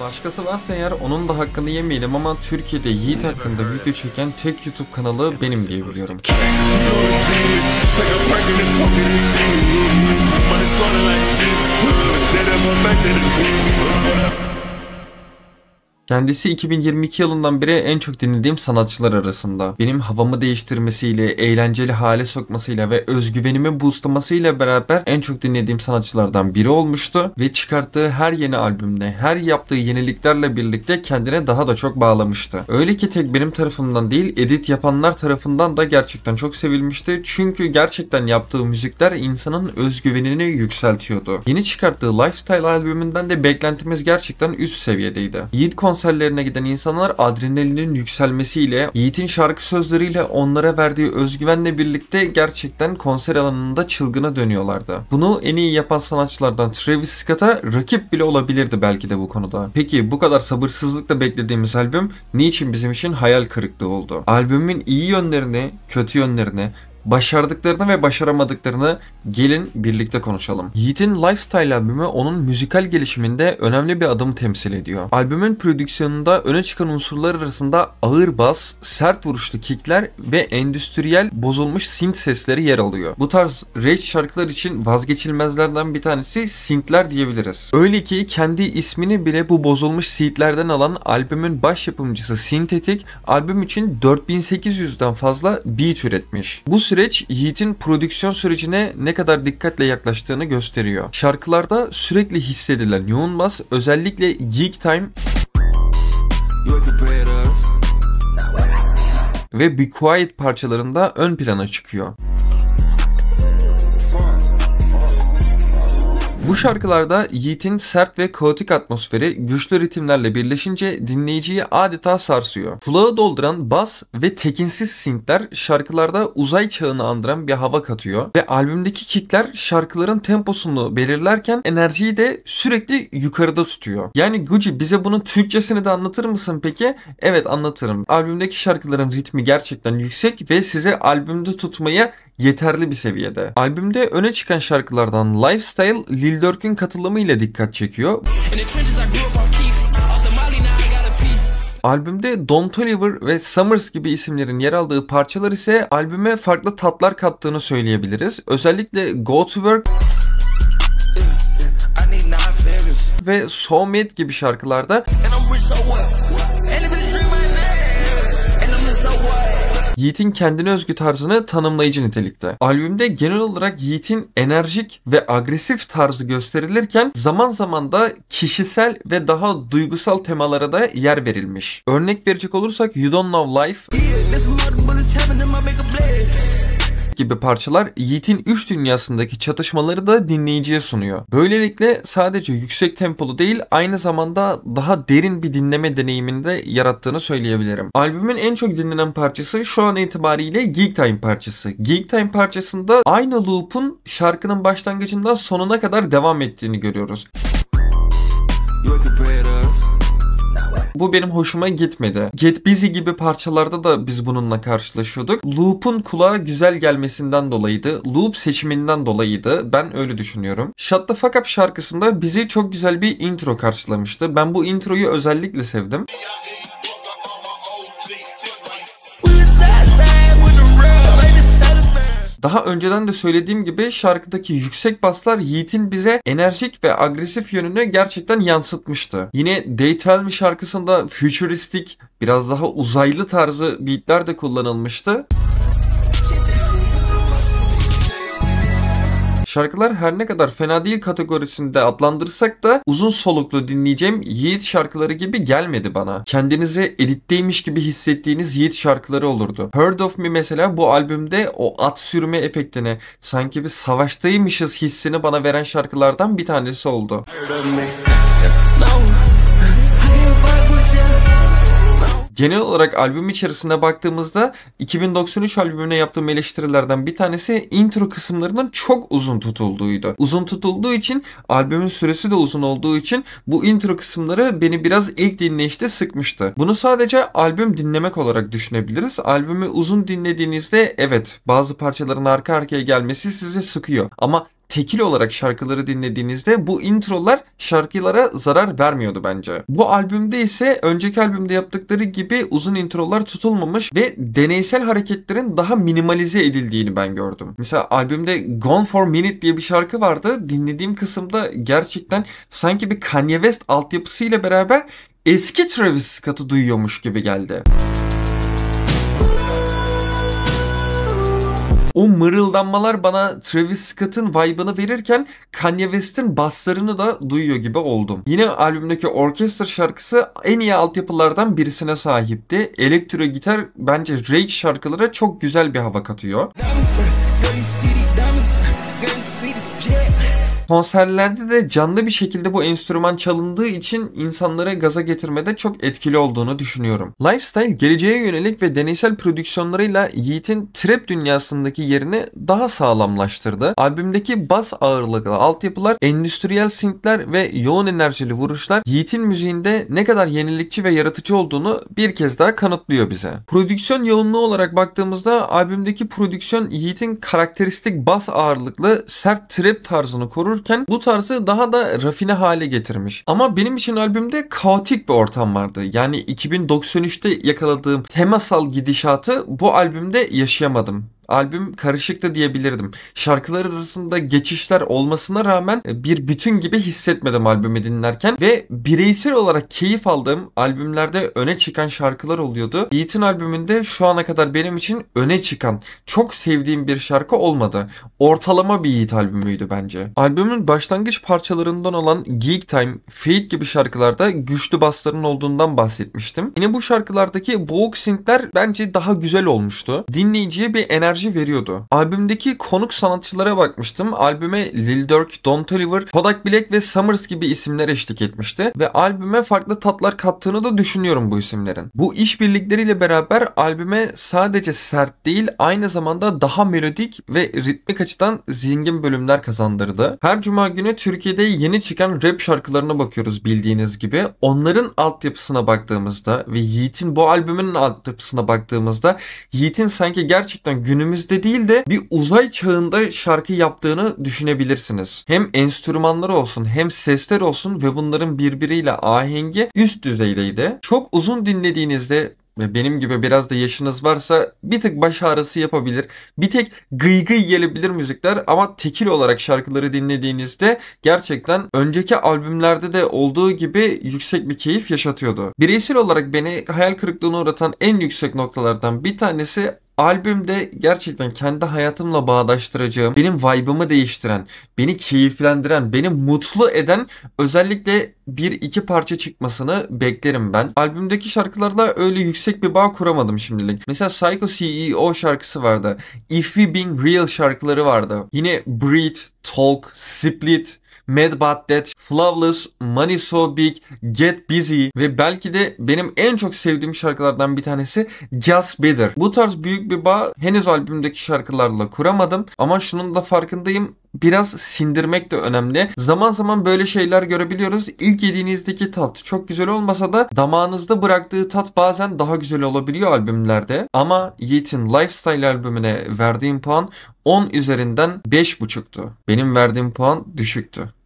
Başkası varsa eğer onun da hakkını yemeyelim ama Türkiye'de Yiğit hakkında video çeken tek YouTube kanalı benim diye biliyorum. Kendisi 2022 yılından beri en çok dinlediğim sanatçılar arasında. Benim havamı değiştirmesiyle, eğlenceli hale sokmasıyla ve özgüvenimi boostlamasıyla beraber en çok dinlediğim sanatçılardan biri olmuştu ve çıkarttığı her yeni albümle, her yaptığı yeniliklerle birlikte kendine daha da çok bağlamıştı. Öyle ki tek benim tarafından değil, edit yapanlar tarafından da gerçekten çok sevilmişti. Çünkü gerçekten yaptığı müzikler insanın özgüvenini yükseltiyordu. Yeni çıkarttığı Lifestyle albümünden de beklentimiz gerçekten üst seviyedeydi. Yiğit konser konserlerine giden insanlar adrenalinin yükselmesiyle, Yiğit'in şarkı sözleriyle onlara verdiği özgüvenle birlikte gerçekten konser alanında çılgına dönüyorlardı. Bunu en iyi yapan sanatçılardan Travis Scott'a rakip bile olabilirdi belki de bu konuda. Peki bu kadar sabırsızlıkla beklediğimiz albüm niçin bizim için hayal kırıklığı oldu? Albümün iyi yönlerini, kötü yönlerini başardıklarını ve başaramadıklarını gelin birlikte konuşalım. Yiğit'in Lifestyle albümü onun müzikal gelişiminde önemli bir adımı temsil ediyor. Albümün prodüksiyonunda öne çıkan unsurlar arasında ağır bas, sert vuruşlu kickler ve endüstriyel bozulmuş synth sesleri yer alıyor. Bu tarz rage şarkılar için vazgeçilmezlerden bir tanesi synthler diyebiliriz. Öyle ki kendi ismini bile bu bozulmuş synthlerden alan albümün baş yapımcısı Synthetic albüm için 4800'den fazla beat üretmiş. Bu süreç Yiğit'in prodüksiyon sürecine ne kadar dikkatle yaklaştığını gösteriyor. Şarkılarda sürekli hissedilen yoğun bas özellikle Geek Time ve Be Quiet parçalarında ön plana çıkıyor. şarkılarda Yiğit'in sert ve kaotik atmosferi güçlü ritimlerle birleşince dinleyiciyi adeta sarsıyor. Kulağı dolduran bas ve tekinsiz synthler şarkılarda uzay çağını andıran bir hava katıyor ve albümdeki kickler şarkıların temposunu belirlerken enerjiyi de sürekli yukarıda tutuyor. Yani Gucci bize bunun Türkçesini de anlatır mısın peki? Evet anlatırım. Albümdeki şarkıların ritmi gerçekten yüksek ve size albümde tutmayı yeterli bir seviyede. Albümde öne çıkan şarkılardan Lifestyle, Lil Durk'ün katılımıyla dikkat çekiyor. Albümde Don Toliver ve Summers gibi isimlerin yer aldığı parçalar ise albüme farklı tatlar kattığını söyleyebiliriz. Özellikle Go To Work ve So Mad gibi şarkılarda Yiğit'in kendine özgü tarzını tanımlayıcı nitelikte. Albümde genel olarak Yiğit'in enerjik ve agresif tarzı gösterilirken zaman zaman da kişisel ve daha duygusal temalara da yer verilmiş. Örnek verecek olursak You Don't Know Life, gibi parçalar Yiğit'in üç dünyasındaki çatışmaları da dinleyiciye sunuyor. Böylelikle sadece yüksek tempolu değil aynı zamanda daha derin bir dinleme deneyiminde yarattığını söyleyebilirim. Albümün en çok dinlenen parçası şu an itibariyle Geek Time parçası. Geek Time parçasında aynı loop'un şarkının başlangıcından sonuna kadar devam ettiğini görüyoruz. You're bu benim hoşuma gitmedi. Get Busy gibi parçalarda da biz bununla karşılaşıyorduk. Loop'un kulağa güzel gelmesinden dolayıydı. Loop seçiminden dolayıydı. Ben öyle düşünüyorum. Shut the Fuck Up şarkısında bizi çok güzel bir intro karşılamıştı. Ben bu introyu özellikle sevdim. Daha önceden de söylediğim gibi şarkıdaki yüksek baslar Yiğit'in bize enerjik ve agresif yönünü gerçekten yansıtmıştı. Yine They Tell Me şarkısında futuristik, biraz daha uzaylı tarzı beatler de kullanılmıştı. Şarkılar her ne kadar fena değil kategorisinde adlandırsak da uzun soluklu dinleyeceğim Yiğit şarkıları gibi gelmedi bana. Kendinizi elitteymiş gibi hissettiğiniz Yiğit şarkıları olurdu. Heard of Me mesela bu albümde o at sürme efektini sanki bir savaştaymışız hissini bana veren şarkılardan bir tanesi oldu. Heard of me. No. Genel olarak albüm içerisinde baktığımızda 2093 albümüne yaptığım eleştirilerden bir tanesi intro kısımlarının çok uzun tutulduğuydu. Uzun tutulduğu için albümün süresi de uzun olduğu için bu intro kısımları beni biraz ilk dinleyişte sıkmıştı. Bunu sadece albüm dinlemek olarak düşünebiliriz. Albümü uzun dinlediğinizde evet bazı parçaların arka arkaya gelmesi sizi sıkıyor. Ama tekil olarak şarkıları dinlediğinizde bu introlar şarkılara zarar vermiyordu bence. Bu albümde ise önceki albümde yaptıkları gibi uzun introlar tutulmamış ve deneysel hareketlerin daha minimalize edildiğini ben gördüm. Mesela albümde Gone for Minute diye bir şarkı vardı. Dinlediğim kısımda gerçekten sanki bir Kanye West altyapısıyla beraber eski Travis Scott'ı duyuyormuş gibi geldi. O mırıldanmalar bana Travis Scott'ın vibe'ını verirken Kanye West'in basslarını da duyuyor gibi oldum. Yine albümdeki orkestra şarkısı en iyi altyapılardan birisine sahipti. Elektro gitar bence Rage şarkılara çok güzel bir hava katıyor. konserlerde de canlı bir şekilde bu enstrüman çalındığı için insanlara gaza getirmede çok etkili olduğunu düşünüyorum. Lifestyle geleceğe yönelik ve deneysel prodüksiyonlarıyla Yiğit'in trap dünyasındaki yerini daha sağlamlaştırdı. Albümdeki bas ağırlıklı altyapılar, endüstriyel sinkler ve yoğun enerjili vuruşlar Yiğit'in müziğinde ne kadar yenilikçi ve yaratıcı olduğunu bir kez daha kanıtlıyor bize. Prodüksiyon yoğunluğu olarak baktığımızda albümdeki prodüksiyon Yiğit'in karakteristik bas ağırlıklı sert trap tarzını korur oluştururken bu tarzı daha da rafine hale getirmiş. Ama benim için albümde kaotik bir ortam vardı. Yani 2093'te yakaladığım temasal gidişatı bu albümde yaşayamadım albüm karışık da diyebilirdim. Şarkılar arasında geçişler olmasına rağmen e, bir bütün gibi hissetmedim albümü dinlerken ve bireysel olarak keyif aldığım albümlerde öne çıkan şarkılar oluyordu. Yiğit'in albümünde şu ana kadar benim için öne çıkan, çok sevdiğim bir şarkı olmadı. Ortalama bir Yiğit albümüydü bence. Albümün başlangıç parçalarından olan Geek Time, Fate gibi şarkılarda güçlü basların olduğundan bahsetmiştim. Yine bu şarkılardaki boğuk syntler bence daha güzel olmuştu. Dinleyiciye bir enerji enerji veriyordu. Albümdeki konuk sanatçılara bakmıştım. Albüme Lil Durk, Don Toliver, Kodak Black ve Summers gibi isimler eşlik etmişti ve albüme farklı tatlar kattığını da düşünüyorum bu isimlerin. Bu işbirlikleriyle beraber albüme sadece sert değil aynı zamanda daha melodik ve ritmik açıdan zengin bölümler kazandırdı. Her cuma günü Türkiye'de yeni çıkan rap şarkılarına bakıyoruz bildiğiniz gibi. Onların altyapısına baktığımızda ve Yiğit'in bu albümünün altyapısına baktığımızda Yiğit'in sanki gerçekten günümüz günümüzde değil de bir uzay çağında şarkı yaptığını düşünebilirsiniz. Hem enstrümanları olsun hem sesler olsun ve bunların birbiriyle ahengi üst düzeydeydi. Çok uzun dinlediğinizde ve benim gibi biraz da yaşınız varsa bir tık baş ağrısı yapabilir. Bir tek gıygıy gıy gelebilir müzikler ama tekil olarak şarkıları dinlediğinizde gerçekten önceki albümlerde de olduğu gibi yüksek bir keyif yaşatıyordu. Bireysel olarak beni hayal kırıklığına uğratan en yüksek noktalardan bir tanesi albümde gerçekten kendi hayatımla bağdaştıracağım, benim vibe'ımı değiştiren, beni keyiflendiren, beni mutlu eden özellikle bir iki parça çıkmasını beklerim ben. Albümdeki şarkılarla öyle yüksek bir bağ kuramadım şimdilik. Mesela Psycho CEO şarkısı vardı. If We Being Real şarkıları vardı. Yine Breed, Talk, Split, Mad But That, Flawless, Money So Big, Get Busy ve belki de benim en çok sevdiğim şarkılardan bir tanesi Just Better. Bu tarz büyük bir bağ henüz albümdeki şarkılarla kuramadım ama şunun da farkındayım biraz sindirmek de önemli. Zaman zaman böyle şeyler görebiliyoruz. İlk yediğinizdeki tat çok güzel olmasa da damağınızda bıraktığı tat bazen daha güzel olabiliyor albümlerde. Ama Yeat'in Lifestyle albümüne verdiğim puan 10 üzerinden 5.5'tu. Benim verdiğim puan düşüktü.